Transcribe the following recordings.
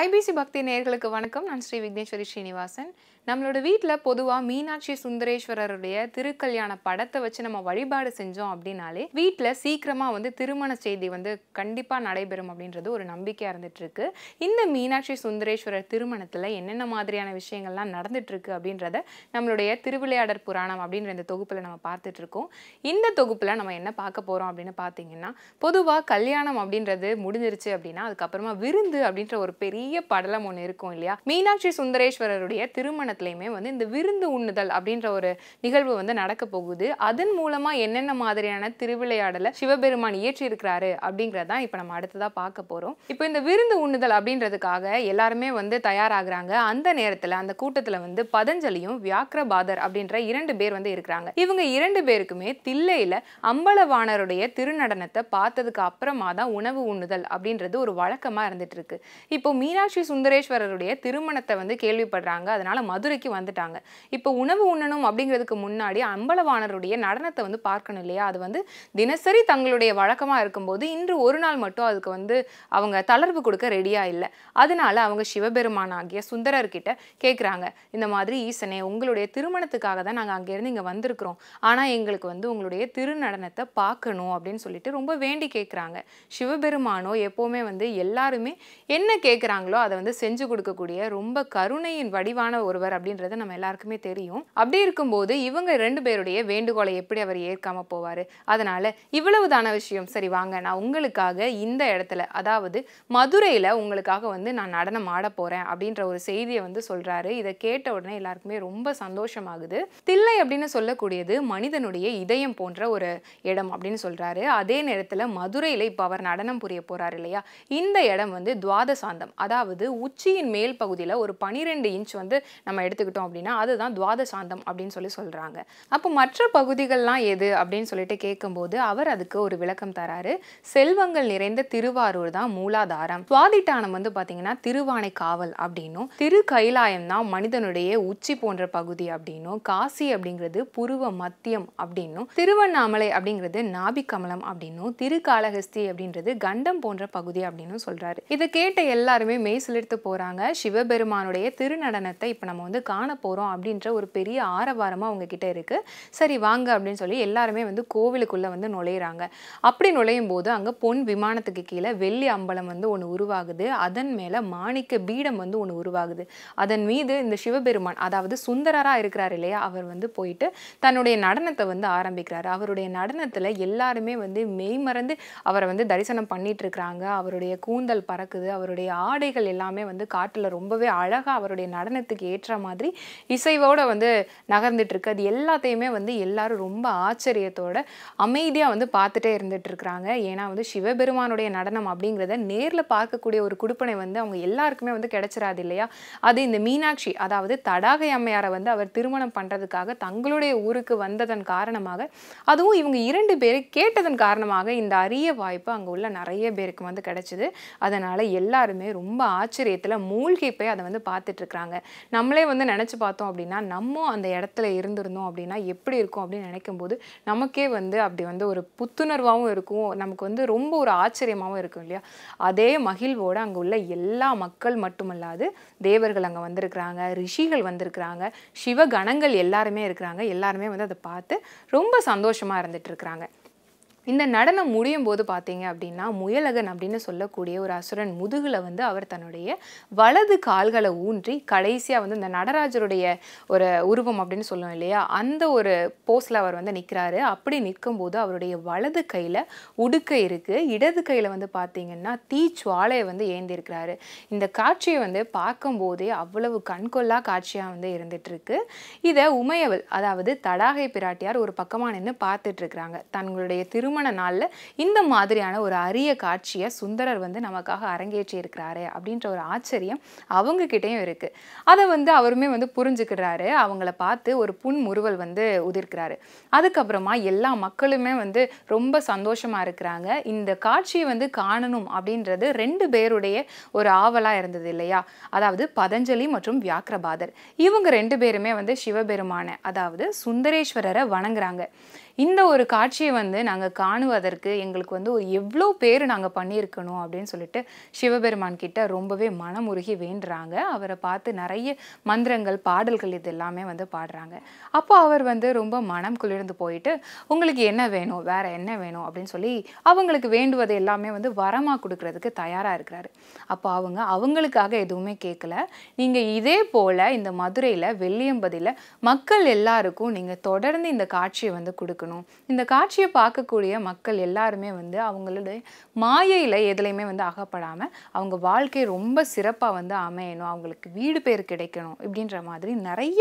IBC பக்தி நேர்களுக்கு வணக்கம் நான் ஸ்ரீ விக்னேஸ்வரி ஸ்ரீனிவாசன் நம்மளோட வீட்டில் பொதுவாக மீனாட்சி சுந்தரேஸ்வரருடைய திருக்கல்யாண படத்தை வச்சு நம்ம வழிபாடு செஞ்சோம் அப்படின்னாலே வீட்டில் சீக்கிரமாக வந்து திருமண செய்தி வந்து கண்டிப்பாக நடைபெறும் அப்படின்றது ஒரு நம்பிக்கையாக இருந்துகிட்ருக்கு இந்த மீனாட்சி சுந்தரேஸ்வரர் திருமணத்தில் என்னென்ன மாதிரியான விஷயங்கள்லாம் நடந்துகிட்ருக்கு அப்படின்றத நம்மளுடைய திருவிளையாடற் புராணம் அப்படின்ற இந்த தொகுப்பில் நம்ம பார்த்துட்ருக்கோம் இந்த தொகுப்பில் நம்ம என்ன பார்க்க போகிறோம் அப்படின்னு பார்த்தீங்கன்னா பொதுவாக கல்யாணம் அப்படின்றது முடிஞ்சிருச்சு அப்படின்னா அதுக்கப்புறமா விருந்து அப்படின்ற ஒரு பெரிய படலம் ஒன்று இருக்கும் இல்லையா மீனாட்சி சுந்தரேஸ்வரருடைய திருமண தமிழகத்துலையுமே வந்து இந்த விருந்து உண்ணுதல் அப்படின்ற ஒரு நிகழ்வு வந்து நடக்க போகுது அதன் மூலமாக என்னென்ன மாதிரியான திருவிளையாடலை சிவபெருமான் இயற்றி இருக்கிறாரு அப்படிங்கிறதான் இப்போ நம்ம அடுத்ததாக பார்க்க போகிறோம் இப்போ இந்த விருந்து உண்ணுதல் அப்படின்றதுக்காக எல்லாருமே வந்து தயாராகிறாங்க அந்த நேரத்தில் அந்த கூட்டத்தில் வந்து பதஞ்சலியும் வியாக்கிரபாதர் அப்படின்ற இரண்டு பேர் வந்து இருக்கிறாங்க இவங்க இரண்டு பேருக்குமே தில்லையில் அம்பலவாணருடைய திருநடனத்தை பார்த்ததுக்கு அப்புறமா தான் உணவு உண்ணுதல் அப்படின்றது ஒரு வழக்கமாக இருந்துட்டு இருக்கு இப்போ மீனாட்சி சுந்தரேஸ்வரருடைய திருமணத்தை வந்து கேள்விப்படுறாங்க அதனால மதுரைக்கு வந்துட்டாங்க இப்போ உணவு உண்ணணும் அப்படிங்கிறதுக்கு முன்னாடி அம்பலவாணருடைய நடனத்தை வந்து பார்க்கணும் இல்லையா அது வந்து தினசரி தங்களுடைய வழக்கமாக இருக்கும்போது இன்று ஒரு நாள் மட்டும் அதுக்கு வந்து அவங்க தளர்வு கொடுக்க ரெடியாக இல்லை அதனால அவங்க சிவபெருமான் ஆகிய சுந்தரர்கிட்ட கேட்குறாங்க இந்த மாதிரி ஈசனே உங்களுடைய திருமணத்துக்காக தான் நாங்கள் அங்கேருந்து இங்கே வந்திருக்கிறோம் ஆனால் எங்களுக்கு வந்து உங்களுடைய திருநடனத்தை பார்க்கணும் அப்படின்னு சொல்லிட்டு ரொம்ப வேண்டி கேட்குறாங்க சிவபெருமானோ எப்போவுமே வந்து எல்லாருமே என்ன கேட்குறாங்களோ அதை வந்து செஞ்சு கொடுக்கக்கூடிய ரொம்ப கருணையின் வடிவான ஒருவர் அவர் அப்படின்றத நம்ம எல்லாருக்குமே தெரியும் அப்படி இருக்கும்போது இவங்க ரெண்டு பேருடைய வேண்டுகோளை எப்படி அவர் ஏற்காம போவார் அதனால இவ்வளவுதான விஷயம் சரி வாங்க நான் உங்களுக்காக இந்த இடத்துல அதாவது மதுரையில் உங்களுக்காக வந்து நான் நடனம் ஆட போகிறேன் அப்படின்ற ஒரு செய்தியை வந்து சொல்கிறாரு இதை கேட்ட உடனே எல்லாருக்குமே ரொம்ப சந்தோஷமாகுது தில்லை அப்படின்னு சொல்லக்கூடியது மனிதனுடைய இதயம் போன்ற ஒரு இடம் அப்படின்னு சொல்கிறாரு அதே நேரத்தில் மதுரையில் இப்போ அவர் நடனம் புரிய போகிறார் இல்லையா இந்த இடம் வந்து துவாதசாந்தம் அதாவது உச்சியின் மேல் பகுதியில் ஒரு பனிரெண்டு இன்ச் வந்து நம்ம எடுத்துக்கிட்டோம் அப்படின்னா அதுதான் துவாதசாந்தம் அப்படின்னு சொல்லி சொல்கிறாங்க அப்போ மற்ற பகுதிகள்லாம் எது அப்படின்னு சொல்லிட்டு கேட்கும்போது அவர் அதுக்கு ஒரு விளக்கம் தராரு செல்வங்கள் நிறைந்த திருவாரூர் தான் மூலாதாரம் சுவாதிட்டானம் வந்து பார்த்தீங்கன்னா திருவானை காவல் அப்படின்னும் திரு கைலாயம் தான் மனிதனுடைய உச்சி போன்ற பகுதி அப்படின்னும் காசி அப்படிங்கிறது புருவ மத்தியம் அப்படின்னும் திருவண்ணாமலை அப்படிங்கிறது நாபிகமலம் கமலம் அப்படின்னும் திருக்காலஹஸ்தி அப்படின்றது கண்டம் போன்ற பகுதி அப்படின்னு சொல்றாரு இதை கேட்ட எல்லாருமே மெய் சிலிர்த்து போறாங்க சிவபெருமானுடைய திருநடனத்தை இப்போ நம்ம வந்து காண போகிறோம் அப்படின்ற ஒரு பெரிய ஆரவாரமாக அவங்கக்கிட்ட இருக்குது சரி வாங்க அப்படின்னு சொல்லி எல்லாருமே வந்து கோவிலுக்குள்ளே வந்து நுழையிறாங்க அப்படி நுழையும் போது அங்கே பொன் விமானத்துக்கு கீழே வெள்ளி அம்பலம் வந்து ஒன்று உருவாகுது அதன் மேலே மாணிக்க பீடம் வந்து ஒன்று உருவாகுது அதன் மீது இந்த சிவபெருமான் அதாவது சுந்தரராக இருக்கிறார் இல்லையா அவர் வந்து போயிட்டு தன்னுடைய நடனத்தை வந்து ஆரம்பிக்கிறார் அவருடைய நடனத்தில் எல்லாருமே வந்து மெய்மறந்து அவரை வந்து தரிசனம் பண்ணிட்டு இருக்கிறாங்க அவருடைய கூந்தல் பறக்குது அவருடைய ஆடைகள் எல்லாமே வந்து காட்டில் ரொம்பவே அழகாக அவருடைய நடனத்துக்கு ஏற்ற மாதிரி இசைவோடு வந்து நகர்ந்துட்டுருக்கு அது எல்லாத்தையுமே வந்து எல்லாரும் ரொம்ப ஆச்சரியத்தோட அமைதியாக வந்து பார்த்துட்டே இருந்துகிட்ருக்குறாங்க ஏன்னா வந்து சிவபெருமானுடைய நடனம் அப்படிங்கிறத நேரில் பார்க்கக்கூடிய ஒரு குடுப்பனை வந்து அவங்க எல்லாருக்குமே வந்து கிடச்சிடாது இல்லையா அது இந்த மீனாட்சி அதாவது தடாகை அம்மையாரை வந்து அவர் திருமணம் பண்ணுறதுக்காக தங்களுடைய ஊருக்கு வந்ததன் காரணமாக அதுவும் இவங்க இரண்டு பேர் கேட்டதன் காரணமாக இந்த அரிய வாய்ப்பு அங்கே உள்ள நிறைய பேருக்கு வந்து கிடச்சிது அதனால் எல்லாருமே ரொம்ப ஆச்சரியத்தில் மூழ்கி போய் அதை வந்து பார்த்துட்ருக்குறாங்க நம்மளே வந்து நினச்சி பார்த்தோம் அப்படின்னா நம்ம அந்த இடத்துல இருந்திருந்தோம் அப்படின்னா எப்படி இருக்கும் அப்படின்னு நினைக்கும் போது நமக்கே வந்து அப்படி வந்து ஒரு புத்துணர்வாகவும் இருக்கும் நமக்கு வந்து ரொம்ப ஒரு ஆச்சரியமாகவும் இருக்கும் இல்லையா அதே மகிழ்வோடு அங்கே உள்ள எல்லா மக்கள் மட்டுமல்லாது தேவர்கள் அங்கே வந்திருக்கிறாங்க ரிஷிகள் வந்திருக்கிறாங்க சிவகணங்கள் எல்லாருமே இருக்கிறாங்க எல்லாருமே வந்து அதை பார்த்து ரொம்ப சந்தோஷமாக இருந்துட்டு இருக்கிறாங்க இந்த நடனம் முடியும் போது பார்த்தீங்க அப்படின்னா முயலகன் அப்படின்னு சொல்லக்கூடிய ஒரு அசுரன் முதுகில் வந்து அவர் தன்னுடைய வலது கால்களை ஊன்றி கடைசியாக வந்து இந்த நடராஜருடைய ஒரு உருவம் அப்படின்னு சொல்லுவோம் இல்லையா அந்த ஒரு போஸ்டில் அவர் வந்து நிற்கிறாரு அப்படி நிற்கும்போது அவருடைய வலது கையில் உடுக்கை இருக்குது இடது கையில் வந்து பார்த்தீங்கன்னா தீச்சுவாலையை வந்து ஏந்திருக்கிறாரு இந்த காட்சியை வந்து பார்க்கும்போதே அவ்வளவு கண்கொள்ளா காட்சியாக வந்து இருந்துகிட்ருக்கு இதை உமையவள் அதாவது தடாகை பிராட்டியார் ஒரு பக்கமாக நின்று பார்த்துட்ருக்குறாங்க தங்களுடைய திரு திருமண நாளில் இந்த மாதிரியான ஒரு அரிய காட்சியை சுந்தரர் வந்து நமக்காக அரங்கேற்றி இருக்கிறாரு அப்படின்ற ஒரு ஆச்சரியம் அவங்கக்கிட்டேயும் இருக்குது அதை வந்து அவருமே வந்து புரிஞ்சுக்கிறாரு அவங்கள பார்த்து ஒரு புன்முறுவல் வந்து உதிர்க்கிறாரு அதுக்கப்புறமா எல்லா மக்களுமே வந்து ரொம்ப சந்தோஷமாக இருக்கிறாங்க இந்த காட்சியை வந்து காணணும் அப்படின்றது ரெண்டு பேருடைய ஒரு ஆவலாக இருந்தது இல்லையா அதாவது பதஞ்சலி மற்றும் வியாக்கிரபாதர் இவங்க ரெண்டு பேருமே வந்து சிவபெருமான அதாவது சுந்தரேஸ்வரரை வணங்குறாங்க இந்த ஒரு காட்சியை வந்து நாங்கள் காணுவதற்கு எங்களுக்கு வந்து ஒரு எவ்வளோ பேர் நாங்கள் பண்ணியிருக்கணும் அப்படின்னு சொல்லிட்டு சிவபெருமான் கிட்ட ரொம்பவே மனமுருகி வேண்டுறாங்க அவரை பார்த்து நிறைய மந்திரங்கள் பாடல்கள் இது எல்லாமே வந்து பாடுறாங்க அப்போ அவர் வந்து ரொம்ப மனம் குளிர்ந்து போயிட்டு உங்களுக்கு என்ன வேணும் வேற என்ன வேணும் அப்படின்னு சொல்லி அவங்களுக்கு வேண்டுவது எல்லாமே வந்து வரமாக கொடுக்கறதுக்கு தயாராக இருக்கிறாரு அப்போ அவங்க அவங்களுக்காக எதுவுமே கேட்கல நீங்கள் இதே போல் இந்த மதுரையில் வெள்ளியம்பதியில் மக்கள் எல்லாருக்கும் நீங்கள் தொடர்ந்து இந்த காட்சியை வந்து கொடுக்க இருக்கணும் இந்த காட்சியை பார்க்கக்கூடிய மக்கள் எல்லாருமே வந்து அவங்களுடைய மாயையில் எதுலேயுமே வந்து அகப்படாமல் அவங்க வாழ்க்கை ரொம்ப சிறப்பாக வந்து அமையணும் அவங்களுக்கு வீடு பேர் கிடைக்கணும் இப்படின்ற மாதிரி நிறைய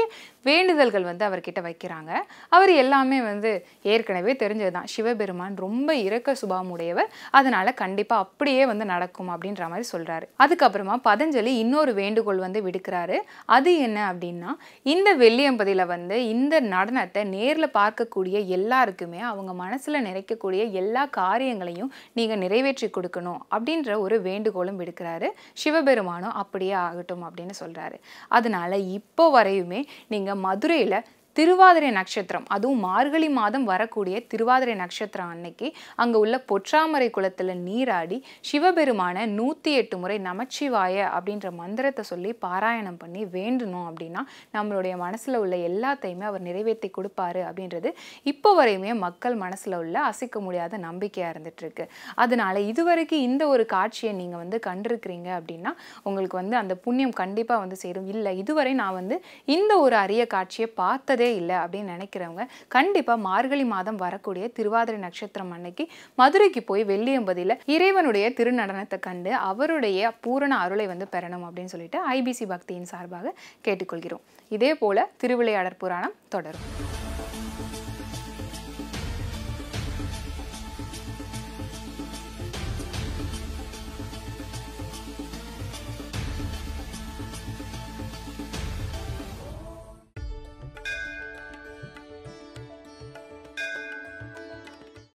வேண்டுதல்கள் வந்து அவர்கிட்ட வைக்கிறாங்க அவர் எல்லாமே வந்து ஏற்கனவே தெரிஞ்சது தான் சிவபெருமான் ரொம்ப இறக்க சுபாமுடையவர் அதனால் கண்டிப்பாக அப்படியே வந்து நடக்கும் அப்படின்ற மாதிரி சொல்கிறாரு அதுக்கப்புறமா பதஞ்சலி இன்னொரு வேண்டுகோள் வந்து விடுக்கிறாரு அது என்ன அப்படின்னா இந்த வெள்ளியம்பதியில் வந்து இந்த நடனத்தை நேரில் பார்க்கக்கூடிய எல்லா எல்லாருக்குமே அவங்க மனசில் நிறைக்கக்கூடிய எல்லா காரியங்களையும் நீங்கள் நிறைவேற்றி கொடுக்கணும் அப்படின்ற ஒரு வேண்டுகோளும் விடுக்கிறாரு சிவபெருமானும் அப்படியே ஆகட்டும் அப்படின்னு சொல்கிறாரு அதனால் இப்போ வரையுமே நீங்கள் மதுரையில் திருவாதிரை நட்சத்திரம் அதுவும் மார்கழி மாதம் வரக்கூடிய திருவாதிரை நட்சத்திரம் அன்னைக்கு அங்கே உள்ள பொற்றாமரை குளத்தில் நீராடி சிவபெருமான நூற்றி எட்டு முறை நமச்சிவாய அப்படின்ற மந்திரத்தை சொல்லி பாராயணம் பண்ணி வேண்டணும் அப்படின்னா நம்மளுடைய மனசில் உள்ள எல்லாத்தையுமே அவர் நிறைவேற்றி கொடுப்பாரு அப்படின்றது இப்போ வரையுமே மக்கள் மனசில் உள்ள அசைக்க முடியாத நம்பிக்கையாக இருந்துகிட்ருக்கு அதனால் இதுவரைக்கும் இந்த ஒரு காட்சியை நீங்கள் வந்து கண்டிருக்கிறீங்க அப்படின்னா உங்களுக்கு வந்து அந்த புண்ணியம் கண்டிப்பாக வந்து சேரும் இல்லை இதுவரை நான் வந்து இந்த ஒரு அரிய காட்சியை பார்த்ததே வாய்ப்பே இல்லை அப்படின்னு நினைக்கிறவங்க கண்டிப்பாக மார்கழி மாதம் வரக்கூடிய திருவாதிரை நட்சத்திரம் அன்னைக்கு மதுரைக்கு போய் வெள்ளியம்பதியில் இறைவனுடைய திருநடனத்தை கண்டு அவருடைய பூரண அருளை வந்து பெறணும் அப்படின்னு சொல்லிட்டு ஐபிசி பக்தியின் சார்பாக கேட்டுக்கொள்கிறோம் இதே போல் திருவிளையாடற் புராணம் தொடரும்